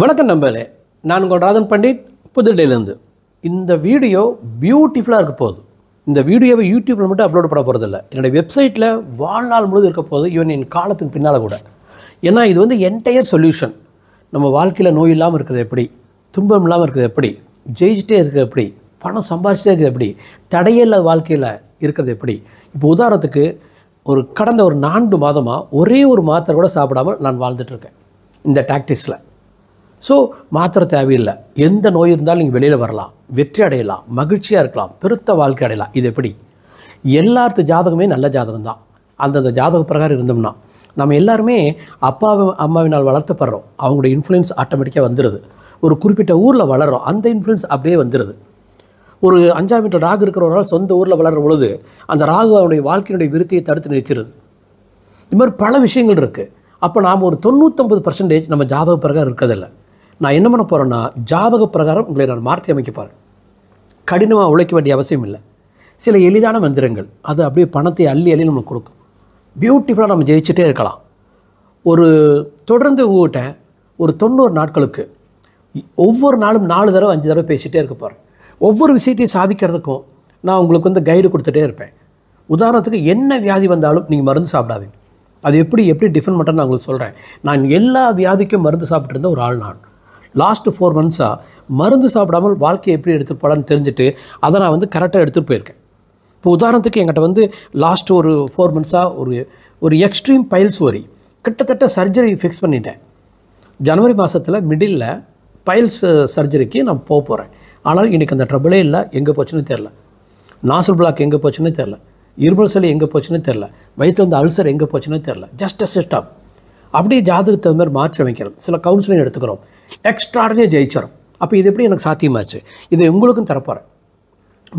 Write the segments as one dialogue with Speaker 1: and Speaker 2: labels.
Speaker 1: வணக்கம் நம்பலே நான் உங்கள் ராதன் பண்டிட் புதுடில்லிருந்து இந்த வீடியோ பியூட்டிஃபுல்லாக இருக்க போகுது இந்த வீடியோவை யூடியூப்பில் மட்டும் அப்லோட் பண்ண போகிறதில்ல என்னுடைய வெப்சைட்டில் வாழ்நாள் முழுது இருக்க போகுது ஈவன் என் காலத்துக்கு பின்னால் கூட ஏன்னா இது வந்து என்டையர் சொல்யூஷன் நம்ம வாழ்க்கையில் நோய் இல்லாமல் இருக்கிறது எப்படி துன்பம் இல்லாமல் இருக்கிறது எப்படி ஜெயிச்சிட்டே இருக்கிறது எப்படி பணம் சம்பாதிச்சிட்டே இருக்கிறது எப்படி தடையே இல்லாத வாழ்க்கையில் இருக்கிறது எப்படி இப்போ உதாரணத்துக்கு ஒரு கடந்த ஒரு நான்கு மாதமாக ஒரே ஒரு மாத்திரை கூட சாப்பிடாமல் நான் வாழ்ந்துட்டுருக்கேன் இந்த டாக்டிஸில் ஸோ மாத்திரை தேவையில்லை எந்த நோய் இருந்தாலும் நீங்கள் வெளியில் வரலாம் வெற்றி அடையலாம் மகிழ்ச்சியாக இருக்கலாம் பெருத்த வாழ்க்கை அடையலாம் இது எப்படி எல்லாத்து ஜாதகமே நல்ல ஜாதகம் தான் அந்தந்த ஜாதக பிரகாரம் இருந்தோம்னா நம்ம எல்லாருமே அப்பா அம்மாவினால் வளர்த்தப்படுறோம் அவங்களுடைய இன்ஃப்ளூயன்ஸ் ஆட்டோமேட்டிக்காக வந்துடுது ஒரு குறிப்பிட்ட ஊரில் வளரும் அந்த இன்ஃப்ளூயன்ஸ் அப்படியே வந்துடுது ஒரு அஞ்சாம் மீட்டர் ராகு இருக்கிறவரால் சொந்த ஊரில் வளர்கிற பொழுது அந்த ராகு அவனுடைய வாழ்க்கையினுடைய விருத்தியை தடுத்து நிறுத்திடுது இது மாதிரி பல விஷயங்கள் இருக்குது அப்போ நாம் ஒரு தொண்ணூற்றம்பது பர்சன்டேஜ் நம்ம ஜாதக பிறகு இருக்கிறதில்லை நான் என்ன பண்ண போகிறேன்னா ஜாதக பிரகாரம் உங்களை நான் மாற்றி அமைக்கப்பார் கடினமாக உழைக்க வேண்டிய அவசியம் இல்லை சில எளிதான மந்திரங்கள் அது அப்படியே பணத்தை அள்ளி அள்ளி நம்மளுக்கு கொடுக்கும் பியூட்டிஃபுல்லாக நம்ம ஜெயிச்சுட்டே இருக்கலாம் ஒரு தொடர்ந்து உங்ககிட்ட ஒரு தொண்ணூறு நாட்களுக்கு ஒவ்வொரு நாளும் நாலு தடவை அஞ்சு தடவை பேசிகிட்டே இருக்க போகிறேன் ஒவ்வொரு விஷயத்தையும் சாதிக்கிறதுக்கும் நான் உங்களுக்கு வந்து கைடு கொடுத்துட்டே இருப்பேன் உதாரணத்துக்கு என்ன வியாதி வந்தாலும் நீங்கள் மருந்து சாப்பிடாதீங்க அது எப்படி எப்படி டிஃபன் பண்ணுறேன்னு நான் உங்களுக்கு சொல்கிறேன் நான் எல்லா வியாதிக்கும் மருந்து சாப்பிட்ருந்த ஒரு ஆள் நான் லாஸ்ட்டு ஃபோர் மந்த்ஸாக மருந்து சாப்பிடாமல் வாழ்க்கையை எப்படி எடுத்து போகலான்னு தெரிஞ்சுட்டு அதை நான் வந்து கரெக்டாக எடுத்துகிட்டு போயிருக்கேன் இப்போ உதாரணத்துக்கு என்கிட்ட வந்து லாஸ்ட் ஒரு ஃபோர் மந்த்ஸாக ஒரு ஒரு எக்ஸ்ட்ரீம் பைல்ஸ் வரி கிட்டத்தட்ட சர்ஜரி ஃபிக்ஸ் பண்ணிட்டேன் ஜனவரி மாதத்தில் மிடில் பைல்ஸ் சர்ஜரிக்கு நான் போக போகிறேன் ஆனால் இன்றைக்கி அந்த ட்ரபிளே இல்லை எங்கே போச்சுன்னு தெரில நாசல் பிளாக் எங்கே போச்சுன்னு தெரில இருபது சளி எங்கே போச்சுன்னு தெரில வயிற்று வந்து அல்சர் எங்கே போச்சுன்னு தெரில ஜஸ்ட் அ சிஸ்டம் அப்படியே ஜாதகத்தை மாதிரி மாற்றி அமைக்கிறோம் சில கவுன்சிலிங் எடுத்துக்கிறோம் எக்ஸ்ட்ராடனே ஜெயிச்சிடும் அப்போ இது எப்படி எனக்கு சாத்தியமாச்சு இதை உங்களுக்கும் தரப்போகிறேன்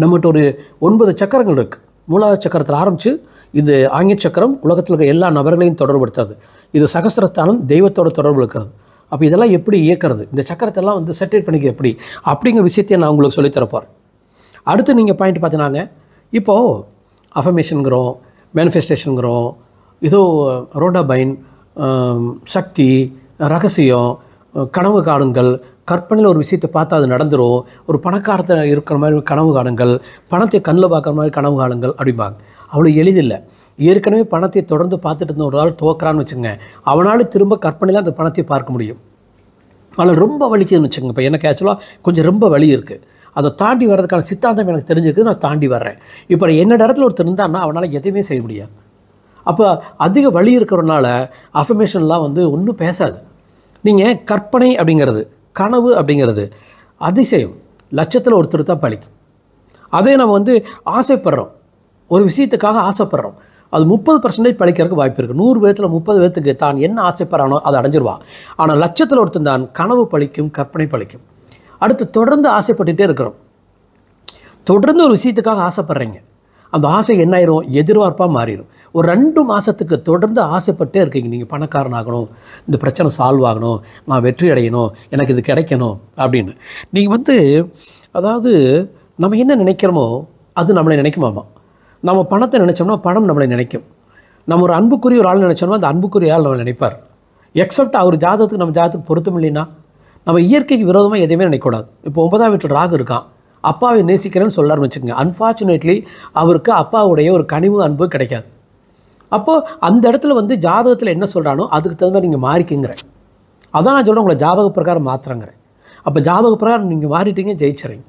Speaker 1: நம்மகிட்ட ஒரு ஒன்பது சக்கரங்கள் இருக்குது மூலாத சக்கரத்தில் ஆரம்பித்து இது ஆங்கில சக்கரம் உலகத்தில் இருக்கிற எல்லா நபர்களையும் தொடர்புபடுத்தாது இது சகசிரத்தாலும் தெய்வத்தோட தொடர்பு இருக்கிறது அப்போ இதெல்லாம் எப்படி இயக்கிறது இந்த சக்கரத்தெல்லாம் வந்து செட்டேட் பண்ணிக்க எப்படி அப்படிங்கிற விஷயத்தை நான் உங்களுக்கு சொல்லித்தரப்பார் அடுத்து நீங்கள் பாயிண்ட் பார்த்தீங்கன்னாங்க இப்போது அஃபமேஷனுங்கிறோம் மேனிஃபெஸ்டேஷனுங்கிறோம் ஏதோ ரோடாபைன் சக்தி ரகசியம் கனவு காணுங்கள் கற்பனையில் ஒரு விஷயத்தை பார்த்தா அது நடந்துடும் ஒரு பணக்காரத்தில் இருக்கிற மாதிரி கனவு காணுங்கள் பணத்தை கண்ணில் பார்க்குற மாதிரி கனவு காணுங்கள் அப்படிம்பாங்க அவ்வளோ எளிதில்லை ஏற்கனவே பணத்தை தொடர்ந்து பார்த்துட்டு இருந்த ஒரு ஆள் துவக்கிறான்னு வச்சுங்க அவனால் திரும்ப கற்பனையில் அந்த பணத்தை பார்க்க முடியும் அவளை ரொம்ப வலிக்குதுன்னு வச்சுங்க இப்போ எனக்கு ஆக்சுவலாக கொஞ்சம் ரொம்ப வலி இருக்குது அதை தாண்டி வர்றதுக்கான சித்தாந்தம் எனக்கு தெரிஞ்சிருக்கு நான் தாண்டி வர்றேன் இப்போ என்ன இடத்துல ஒருத்தர் இருந்தான்னா அவனால் எதையுமே செய்ய முடியாது அப்போ அதிக வழி இருக்கிறனால அஃபர்மேஷன்லாம் வந்து ஒன்றும் பேசாது நீங்கள் கற்பனை அப்படிங்கிறது கனவு அப்படிங்கிறது அதிசயம் லட்சத்தில் ஒருத்தர் தான் பழிக்கும் அதே நம்ம வந்து ஆசைப்படுறோம் ஒரு விஷயத்துக்காக ஆசைப்படுறோம் அது முப்பது பர்சன்டேஜ் பழிக்கிறதுக்கு வாய்ப்பு இருக்குது நூறு பேர்த்தில் முப்பது பேர்த்துக்கு தான் என்ன ஆசைப்படுறானோ அதை அடைஞ்சிருவான் ஆனால் லட்சத்தில் ஒருத்தன் தான் கனவு பழிக்கும் கற்பனை பழிக்கும் அடுத்து தொடர்ந்து ஆசைப்பட்டுகிட்டே இருக்கிறோம் தொடர்ந்து ஒரு விஷயத்துக்காக ஆசைப்பட்றீங்க அந்த ஆசை என்ன ஆயிரும் எதிர்பார்ப்பாக மாறிடும் ஒரு ரெண்டு மாதத்துக்கு தொடர்ந்து ஆசைப்பட்டே இருக்கீங்க நீங்கள் பணக்காரனாகணும் இந்த பிரச்சனை சால்வ் ஆகணும் நான் வெற்றி அடையணும் எனக்கு இது கிடைக்கணும் அப்படின்னு நீங்கள் வந்து அதாவது நம்ம என்ன நினைக்கிறோமோ அது நம்மளை நினைக்குமாமா நம்ம பணத்தை நினச்சோம்னா பணம் நம்மளை நினைக்கும் நம்ம ஒரு அன்புக்குரிய ஒரு ஆள் நினச்சோம்னா அந்த அன்புக்குரிய ஆள் நம்மளை நினைப்பார் எக்ஸப்ட் அவர் ஜாதகத்துக்கு நம்ம ஜாதகத்துக்கு பொருத்தம் இல்லைன்னா நம்ம இயற்கைக்கு விரோதமாக எதுவுமே நினைக்கக்கூடாது இப்போ ஒன்பதாம் வீட்டில் ராகு இருக்கான் அப்பாவை நேசிக்கிறேன்னு சொல்ல ஆரம்பிச்சுக்கங்க அன்ஃபார்ச்சுனேட்லி அவருக்கு அப்பாவுடைய ஒரு கனிவு அன்பு கிடைக்காது அப்போது அந்த இடத்துல வந்து ஜாதகத்தில் என்ன சொல்கிறானோ அதுக்கு தகுந்த மாதிரி நீங்கள் மாறிக்குங்கிறேன் அதான் நான் சொல்கிறேன் உங்களை ஜாதக பிரகாரம் மாற்றுறேங்கிறேன் அப்போ ஜாதக பிரகாரம் நீங்கள் மாறிட்டீங்க ஜெயிச்சுறீங்க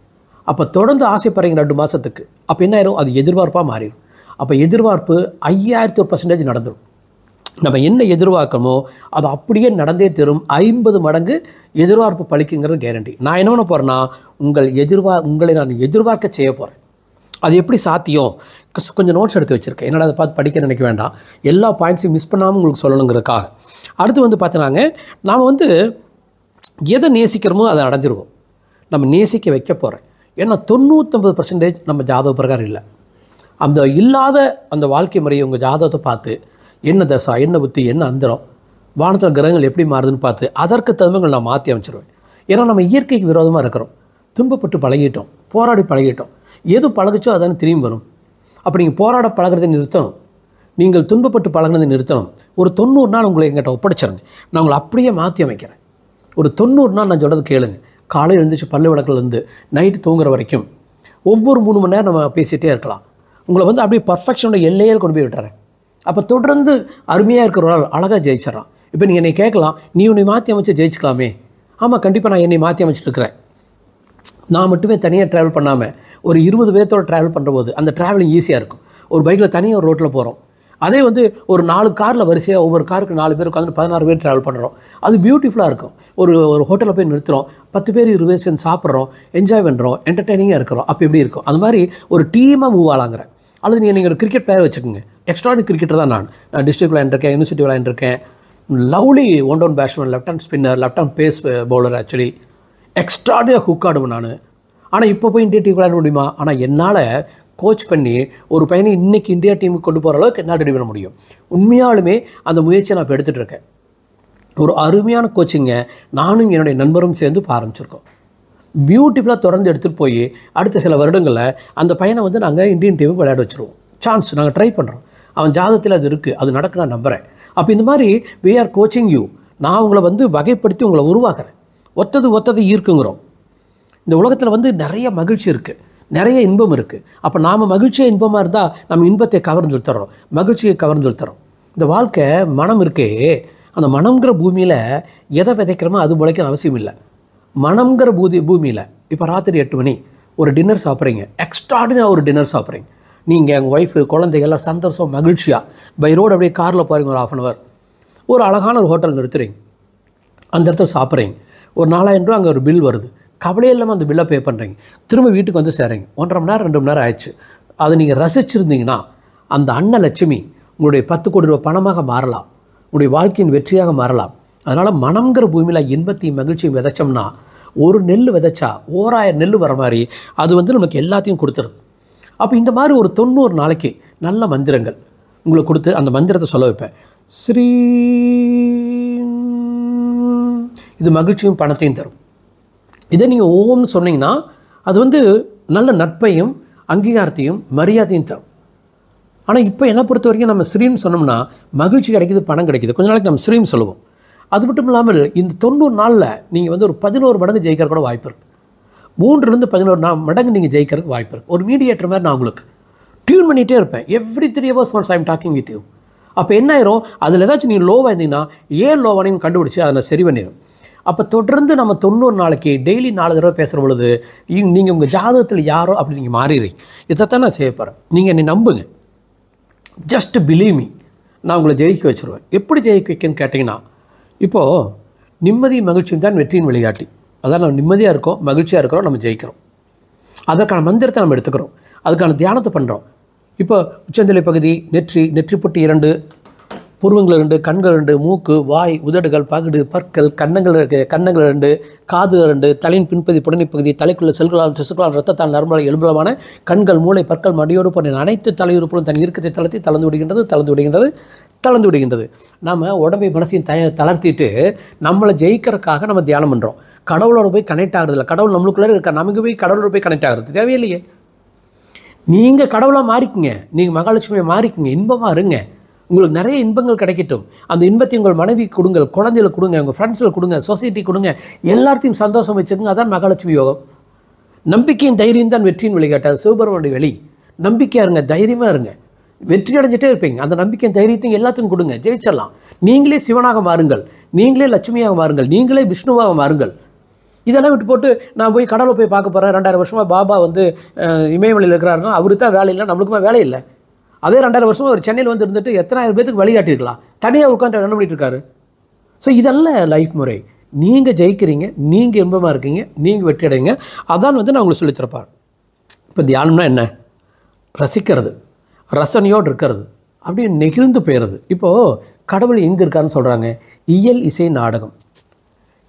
Speaker 1: அப்போ தொடர்ந்து ஆசைப்படுறீங்க ரெண்டு மாதத்துக்கு அப்போ என்ன ஆயிரும் அது எதிர்பார்ப்பாக மாறிடும் அப்போ எதிர்பார்ப்பு ஐயாயிரத்தி ஒரு பர்சன்டேஜ் நடந்துடும் நம்ம என்ன எதிர்பார்க்கணுமோ அது அப்படியே நடந்தே தரும் ஐம்பது மடங்கு எதிர்பார்ப்பு பழிக்குங்கிறது கேரண்டி நான் என்ன பண்ண போகிறேன்னா உங்கள் எதிர்பார் உங்களை நான் எதிர்பார்க்க செய்ய போகிறேன் அது எப்படி சாத்தியம் கொஞ்சம் நோட்ஸ் எடுத்து வச்சுருக்கேன் என்னடா அதை பார்த்து படிக்க நினைக்க வேண்டாம் எல்லா பாயிண்ட்ஸையும் மிஸ் பண்ணாமல் உங்களுக்கு சொல்லணுங்கிறதுக்காக அடுத்து வந்து பார்த்தினாங்க நாம் வந்து எதை நேசிக்கிறோமோ அதை அடைஞ்சிருவோம் நம்ம நேசிக்க வைக்க போகிறேன் ஏன்னா தொண்ணூற்றம்பது பர்சன்டேஜ் நம்ம ஜாதக பிரகாரம் இல்லை அந்த இல்லாத அந்த வாழ்க்கை முறையை உங்கள் ஜாதகத்தை பார்த்து என்ன தசா என்ன புத்தி என்ன அந்தரம் வானத்தில் கிரகங்கள் எப்படி மாறுதுன்னு பார்த்து அதற்கு தகுந்தவங்கள் நான் மாற்றி அமைச்சிருவேன் ஏன்னா நம்ம இயற்கைக்கு விரோதமாக இருக்கிறோம் துன்பப்பட்டு பழகிட்டோம் போராடி பழகிட்டோம் எது பழகுச்சோ அதான் திரும்பி வரும் அப்போ நீங்கள் போராட பழகிறதை நிறுத்தணும் நீங்கள் துன்பப்பட்டு பழகினதை நிறுத்தணும் ஒரு தொண்ணூறு நாள் உங்களை எங்கிட்ட ஒப்படைச்சிருங்க நான் உங்களை அப்படியே மாற்றி அமைக்கிறேன் ஒரு தொண்ணூறு நாள் நான் சொல்கிறது கேளுங்க காலையில் எழுந்திரிச்சு பல்லு விளக்கிலேருந்து நைட்டு தூங்குற வரைக்கும் ஒவ்வொரு மூணு மணி நேரம் நம்ம பேசிகிட்டே இருக்கலாம் உங்களை வந்து அப்படியே பர்ஃபெக்ஷனோட எல்லையில் கொண்டு போய் விட்டுறேன் அப்போ தொடர்ந்து அருமையாக இருக்கிற ஒரு ஆள் அழகாக ஜெயிச்சிட்றான் இப்போ நீங்கள் என்னை கேட்கலாம் நீ உன்னை மாற்றி அமைச்சு ஜெயிச்சுக்கலாமே ஆமாம் கண்டிப்பாக நான் என்னை மாற்றி அமைச்சிட்ருக்கிறேன் நான் மட்டுமே தனியாக ட்ராவல் பண்ணாமல் ஒரு இருபது பேர்த்தோட ட்ராவல் பண்ணுற போது அந்த ட்ராவலிங் ஈஸியாக இருக்கும் ஒரு பைக்கில் தனியாக ஒரு ரோட்டில் போகிறோம் அதே வந்து ஒரு நாலு காரில் வரிசையாக ஒவ்வொரு காருக்கு நாலு பேர் உட்காந்து பதினாறு பேர் ட்ராவல் பண்ணுறோம் அது பியூட்டிஃபுல்லாக இருக்கும் ஒரு ஒரு ஹோட்டலில் போய் நிறுத்துகிறோம் பத்து பேர் இருபது சேர்ந்து சாப்பிட்றோம் என்ஜாய் பண்ணுறோம் என்டர்டெய்னிங்காக இருக்கிறோம் அப்போ எப்படி இருக்கும் அது மாதிரி ஒரு டீமாக மூவ் ஆளாங்கிறேன் அல்லது நீங்கள் நீங்கள் ஒரு கிரிக்கெட் பிளேயர் வச்சுக்கோங்க எக்ஸ்ட்ராடிக் கிரிக்கெட்டர் தான் நான் நான் டிஸ்ட்ரிக் விளையாண்டுருக்கேன் யூனிவர்சிட்டி விளையாண்டுருக்கேன் lovely one down batsman left hand spinner left hand pace bowler actually எக்ஸ்ட்ராடியாக ஹுக் ஆடுவேன் நான் ஆனால் இப்போ போய் இந்தியா டீம் விளையாட முடியுமா ஆனால் என்னால் கோச் பண்ணி ஒரு பையனை இன்றைக்கி இந்தியா டீமுக்கு கொண்டு போகிற அளவுக்கு என்ன ரெடி பண்ண முடியும் உண்மையாலுமே அந்த முயற்சியை நான் இப்போ எடுத்துகிட்டு இருக்கேன் ஒரு அருமையான கோச்சிங்கை நானும் என்னுடைய நண்பரும் சேர்ந்து பாரம்பிச்சிருக்கோம் ஆரம்பிச்சிருக்கோம் பியூட்டிஃபுல்லாக தொடர்ந்து எடுத்துகிட்டு போய் அடுத்த சில வருடங்களில் அந்த பையனை வந்து நாங்கள் இந்தியன் டீமுக்கு விளையாட வச்சுருவோம் சான்ஸ் நாங்கள் ட்ரை பண்ணுறோம் அவன் ஜாதகத்தில் அது இருக்குது அது நடக்க நான் நம்புகிறேன் அப்போ இந்த மாதிரி வி ஆர் கோச்சிங் யூ நான் உங்களை வந்து வகைப்படுத்தி உங்களை உருவாக்குறேன் ஒத்தது ஒத்தது ஈர்க்குங்கிறோம் இந்த உலகத்தில் வந்து நிறைய மகிழ்ச்சி இருக்குது நிறைய இன்பம் இருக்குது அப்போ நாம் மகிழ்ச்சியாக இன்பமாக இருந்தால் நம்ம இன்பத்தை கவர்ந்து தரோம் மகிழ்ச்சியை கவர்ந்து தரோம் இந்த வாழ்க்கை மனம் இருக்கே அந்த மனங்கிற பூமியில் எதை விதைக்கிறோமோ அது முளைக்கணும் அவசியம் இல்லை மனம்ங்கிற பூதி பூமியில் இப்போ ராத்திரி எட்டு மணி ஒரு டின்னர் சாப்பிட்றீங்க எக்ஸ்ட்ராடினா ஒரு டின்னர் சாப்பிட்றீங்க நீங்கள் எங்கள் ஒய்ஃபு குழந்தைகள்லாம் எல்லாம் சந்தோஷம் மகிழ்ச்சியாக பை ரோடு அப்படியே காரில் போகிறீங்க ஒரு ஆஃப் அன் ஹவர் ஒரு அழகான ஒரு ஹோட்டல் நிறுத்துறீங்க அந்த இடத்துல சாப்பிட்றீங்க ஒரு நாலாயிரம் ரூபா அங்கே ஒரு பில் வருது கவலை இல்லாமல் அந்த பில்லை பே பண்ணுறீங்க திரும்ப வீட்டுக்கு வந்து சேரீங்க ஒன்றரை மணி நேரம் ரெண்டு மணி நேரம் ஆயிடுச்சு அதை நீங்கள் ரசிச்சிருந்தீங்கன்னா அந்த அன்ன லட்சுமி உங்களுடைய பத்து கோடி ரூபா பணமாக மாறலாம் உங்களுடைய வாழ்க்கையின் வெற்றியாக மாறலாம் அதனால் மனம்ங்கிற பூமியில் இன்பத்தையும் மகிழ்ச்சியும் விதைச்சோம்னா ஒரு நெல் விதைச்சா ஓராயிரம் நெல் வர மாதிரி அது வந்து நமக்கு எல்லாத்தையும் கொடுத்துருது அப்போ இந்த மாதிரி ஒரு தொண்ணூறு நாளைக்கு நல்ல மந்திரங்கள் உங்களுக்கு கொடுத்து அந்த மந்திரத்தை சொல்ல வைப்பேன் ஸ்ரீ இது மகிழ்ச்சியும் பணத்தையும் தரும் இதை நீங்கள் ஓம்னு சொன்னீங்கன்னா அது வந்து நல்ல நட்பையும் அங்கீகாரத்தையும் மரியாதையும் தரும் ஆனால் இப்போ என்னை பொறுத்த வரைக்கும் நம்ம ஸ்ரீன்னு சொன்னோம்னா மகிழ்ச்சி கிடைக்குது பணம் கிடைக்குது கொஞ்ச நாளைக்கு நம்ம ஸ்ரீன்னு சொல்லுவோம் அது மட்டும் இல்லாமல் இந்த தொண்ணூறு நாளில் நீங்கள் வந்து ஒரு பதினோரு மடங்கு ஜெயிக்கிற கூட வாய்ப்பு இருக்குது மூன்றுலேருந்து பதினோரு நாள் மடங்கு நீங்கள் ஜெயிக்கிறதுக்கு வாய்ப்பு இருக்குது ஒரு மீடியேட்டர் மாதிரி நான் உங்களுக்கு டியூன் பண்ணிகிட்டே இருப்பேன் every three hours once I'm talking with you அப்போ என்ன ஆயிரும் அதில் ஏதாச்சும் நீங்கள் லோவாக இருந்தீங்கன்னா ஏன் லோவானு கண்டுபிடிச்சி அதை நான் சரி பண்ணிடும் அப்போ தொடர்ந்து நம்ம தொண்ணூறு நாளைக்கு டெய்லி நாலு தடவை பேசுகிற பொழுது நீங்கள் உங்கள் ஜாதகத்தில் யாரோ அப்படி நீங்கள் மாறிடுறீங்க இதைத்தான் நான் செய்யப்படுறேன் நீங்கள் என்னை நம்புங்க ஜஸ்ட் பிலீவ் மீ நான் உங்களை ஜெயிக்க வச்சுருவேன் எப்படி ஜெயிக்க வைக்கன்னு கேட்டிங்கன்னா இப்போது நிம்மதி மகிழ்ச்சியும் தான் வெற்றியின் விளையாட்டி அதான் நம்ம நிம்மதியாக இருக்கோம் மகிழ்ச்சியாக இருக்கிறோம் நம்ம ஜெயிக்கிறோம் அதற்கான மந்திரத்தை நம்ம எடுத்துக்கிறோம் அதுக்கான தியானத்தை பண்ணுறோம் இப்போ உச்சந்தலை பகுதி நெற்றி நெற்றிப்பொட்டி இரண்டு புருவங்கள் இரண்டு கண்கள் ரெண்டு மூக்கு வாய் உதடுகள் பகுடு பற்கள் கண்ணங்கள் கண்ணங்கள் ரெண்டு காது ரெண்டு தலையின் பின்பதி புடனி பகுதி தலைக்குள்ள செல்களால் திசுக்களால் ரத்தத்தால் நரம்பலால் எலும்பலமான கண்கள் மூளை பற்கள் மடியோடு போன்ற அனைத்து தலையுறுப்புகளும் தன் இருக்கத்தை தளர்த்தி தளர்ந்து விடுகின்றது தளர்ந்து விடுகின்றது தளர்ந்து விடுகின்றது நம்ம உடம்பை மனசையும் தய தளர்த்திட்டு நம்மளை ஜெயிக்கிறதுக்காக நம்ம தியானம் பண்ணுறோம் கடவுளோட போய் கனெக்ட் ஆகிறதில்ல கடவுள் நம்மளுக்குள்ளே இருக்க நமக்கு போய் கடவுளோட போய் கனெக்ட் ஆகிறது தேவையில்லையே நீங்கள் கடவுளாக மாறிக்குங்க நீங்கள் மகாலட்சுமியை மாறிக்குங்க இன்பமாக இருங்க உங்களுக்கு நிறைய இன்பங்கள் கிடைக்கட்டும் அந்த இன்பத்தை உங்கள் மனைவி கொடுங்க குழந்தைகள் கொடுங்க உங்கள் ஃப்ரெண்ட்ஸில் கொடுங்க சொசைட்டி கொடுங்க எல்லாத்தையும் சந்தோஷம் வச்சுருங்க அதான் மகாலட்சுமி யோகம் நம்பிக்கையும் தைரியம் தான் வெற்றியின் வழிகாட்டாது சிவபெருமனுடைய வழி நம்பிக்கையாக இருங்க தைரியமாக இருங்க வெற்றி அடைஞ்சிட்டே இருப்பீங்க அந்த நம்பிக்கை தைரியத்தையும் எல்லாத்துக்கும் கொடுங்க ஜெயிச்சிடலாம் நீங்களே சிவனாக மாறுங்கள் நீங்களே லட்சுமியாக மாறுங்கள் நீங்களே விஷ்ணுவாக மாறுங்கள் இதெல்லாம் விட்டு போட்டு நான் போய் கடலில் போய் பார்க்க போகிறேன் ரெண்டாயிரம் வருஷமாக பாபா வந்து இமயமலையில் இருக்கிறாருன்னா அவருக்கு தான் வேலை இல்லை நமக்குமே வேலை இல்லை அதே ரெண்டாயிரம் வருஷமாக அவர் சென்னையில் வந்து இருந்துட்டு எத்தனாயிரம் பேத்துக்கு வழிகாட்டியிருக்கலாம் தனியாக உட்காந்து என்ன பண்ணிட்டு இருக்காரு ஸோ இதெல்லாம் லைஃப் முறை நீங்கள் ஜெயிக்கிறீங்க நீங்கள் இன்பமாக இருக்கீங்க நீங்கள் வெற்றி அடைங்க அதான் வந்து நான் உங்களுக்கு சொல்லித்திருப்பார் இப்போ தியானம்னா என்ன ரசிக்கிறது ரசனையோடு இருக்கிறது அப்படியே நெகிழ்ந்து போயிடுது இப்போது கடவுள் எங்கே இருக்காருன்னு சொல்கிறாங்க இயல் இசை நாடகம்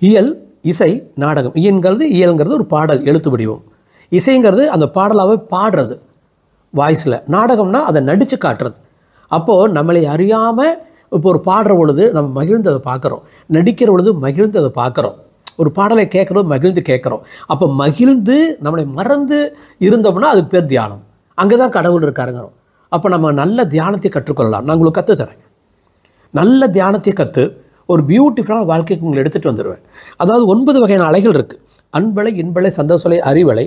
Speaker 1: இயல் இசை நாடகம் இயன்கிறது இயல்ங்கிறது ஒரு பாடல் எழுத்து வடிவம் இசைங்கிறது அந்த பாடலாகவே பாடுறது வாய்ஸில் நாடகம்னா அதை நடித்து காட்டுறது அப்போது நம்மளை அறியாமல் இப்போ ஒரு பாடுற பொழுது நம்ம மகிழ்ந்து அதை பார்க்குறோம் நடிக்கிற பொழுது மகிழ்ந்து அதை பார்க்குறோம் ஒரு பாடலை கேட்குறது மகிழ்ந்து கேட்குறோம் அப்போ மகிழ்ந்து நம்மளை மறந்து இருந்தோம்னா அதுக்கு பேர் தியானம் அங்கே தான் கடவுள் இருக்காருங்கிறோம் அப்போ நம்ம நல்ல தியானத்தை கற்றுக்கொள்ளலாம் நான் உங்களுக்கு கற்றுத்தரேன் நல்ல தியானத்தை கற்று ஒரு பியூட்டிஃபுல்லான வாழ்க்கைக்கு உங்களை எடுத்துகிட்டு வந்துடுவேன் அதாவது ஒன்பது வகையான அலைகள் இருக்குது அன்பலை இன்பலை சந்தோஷலை அறிவலை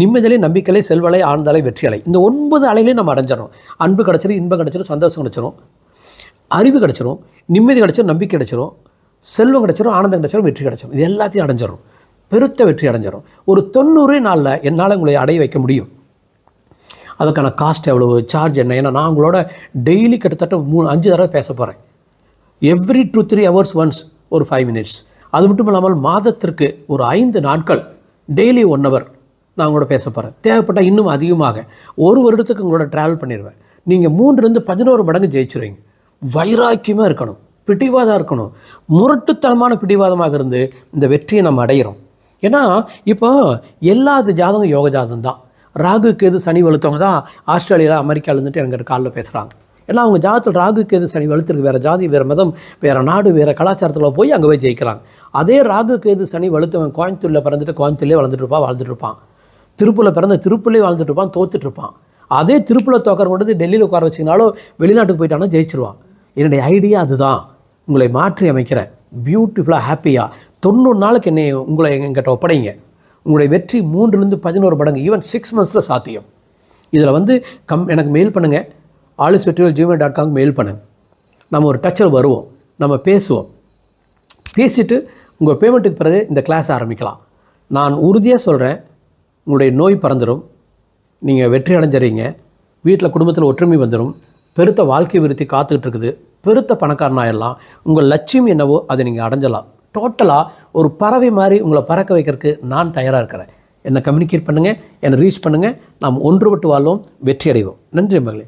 Speaker 1: நிம்மதியிலே நம்பிக்கலை செல்வலை ஆழ்ந்தலை வெற்றியலை இந்த ஒன்பது அலைகளையும் நம்ம அடைஞ்சிடணும் அன்பு கிடச்சிரும் இன்பம் கிடச்சிரும் சந்தோஷம் கிடச்சிரும் அறிவு கிடச்சிரும் நிம்மதி கிடச்சிரும் நம்பிக்கை கிடச்சிரும் செல்வம் கிடச்சிரும் ஆனந்தம் கிடச்சிரும் வெற்றி கிடச்சிரும் இது எல்லாத்தையும் அடைஞ்சிடும் பெருத்த வெற்றி அடைஞ்சிடும் ஒரு தொண்ணூறு நாளில் என்னால் உங்களை அடைய வைக்க முடியும் அதுக்கான காஸ்ட் எவ்வளவு சார்ஜ் என்ன ஏன்னா நான் உங்களோட டெய்லி கிட்டத்தட்ட மூணு அஞ்சு தடவை பேச போகிறேன் every two three hours once ஒரு ஃபைவ் மினிட்ஸ் அது மட்டும் இல்லாமல் மாதத்திற்கு ஒரு ஐந்து நாட்கள் டெய்லி ஒன் ஹவர் நான் உங்களோட பேச போகிறேன் தேவைப்பட்டால் இன்னும் அதிகமாக ஒரு வருடத்துக்கு உங்களோட ட்ராவல் பண்ணிடுவேன் நீங்கள் மூன்றுலேருந்து பதினோரு மடங்கு ஜெயிச்சிருவீங்க வைராக்கியமாக இருக்கணும் பிடிவாதம் இருக்கணும் முரட்டுத்தனமான பிடிவாதமாக இருந்து இந்த வெற்றியை நம்ம அடையிறோம் ஏன்னா இப்போ எல்லா ஜாதகம் யோக ஜாதம் தான் ராகு கேது சனி வலுத்தவங்க தான் ஆஸ்திரேலியாவில் அமெரிக்கா இருந்துட்டு எனக்கு காலில் பேசுகிறாங்க ஏன்னா அவங்க ஜாதத்தில் ராகு கேது சனி வலுத்திருக்கு வேறு ஜாதி வேறு மதம் வேறு நாடு வேறு கலாச்சாரத்தில் போய் அங்கே போய் ஜெயிக்கிறாங்க அதே ராகு கேது சனி வலுத்தவன் கோயம்புத்தூரில் பிறந்துட்டு கோயம்புத்தூர்லேயே வளர்ந்துட்டுருப்பா வாழ்ந்துட்டுருப்பான் திருப்பூரில் பிறந்த திருப்பூர்லேயே வாழ்ந்துட்டுருப்பான் தோத்துட்ருப்பான் அதே திருப்பூரில் தோக்கிற கொண்டு டெல்லியில் உட்கார வச்சிங்கனாலும் வெளிநாட்டுக்கு போயிட்டானோ ஜெயிச்சிருவான் என்னுடைய ஐடியா அதுதான் உங்களை மாற்றி அமைக்கிறேன் பியூட்டிஃபுல்லாக ஹாப்பியாக தொண்ணூறு நாளுக்கு என்னை உங்களை எங்கிட்ட ஒப்படைங்க உங்களுடைய வெற்றி மூன்றுலேருந்து பதினோரு மடங்கு ஈவன் சிக்ஸ் மந்த்ஸில் சாத்தியம் இதில் வந்து கம் எனக்கு மெயில் பண்ணுங்கள் Alice Vetrivel Gmail dot com mail பண்ணுங்கள் நம்ம ஒரு டச்சில் வருவோம் நம்ம பேசுவோம் பேசிவிட்டு உங்கள் பேமெண்ட்டுக்கு பிறகு இந்த கிளாஸ் ஆரம்பிக்கலாம் நான் உறுதியாக சொல்கிறேன் உங்களுடைய நோய் பறந்துடும் நீங்கள் வெற்றி அடைஞ்சிறீங்க வீட்டில் குடும்பத்தில் ஒற்றுமை வந்துடும் பெருத்த வாழ்க்கை விருத்தி காத்துக்கிட்டு இருக்குது பெருத்த பணக்காரனாயிடலாம் உங்கள் லட்சியம் என்னவோ அதை நீங்கள் அடைஞ்சலாம் டோட்டலாக ஒரு பறவை மாதிரி உங்களை பறக்க வைக்கிறதுக்கு நான் தயாராக இருக்கிறேன் என்னை கம்யூனிகேட் பண்ணுங்கள் என்னை ரீச் பண்ணுங்கள் நாம் ஒன்றுபட்டு வாழ்வோம் வெற்றி அடைவோம் நன்றி மகளே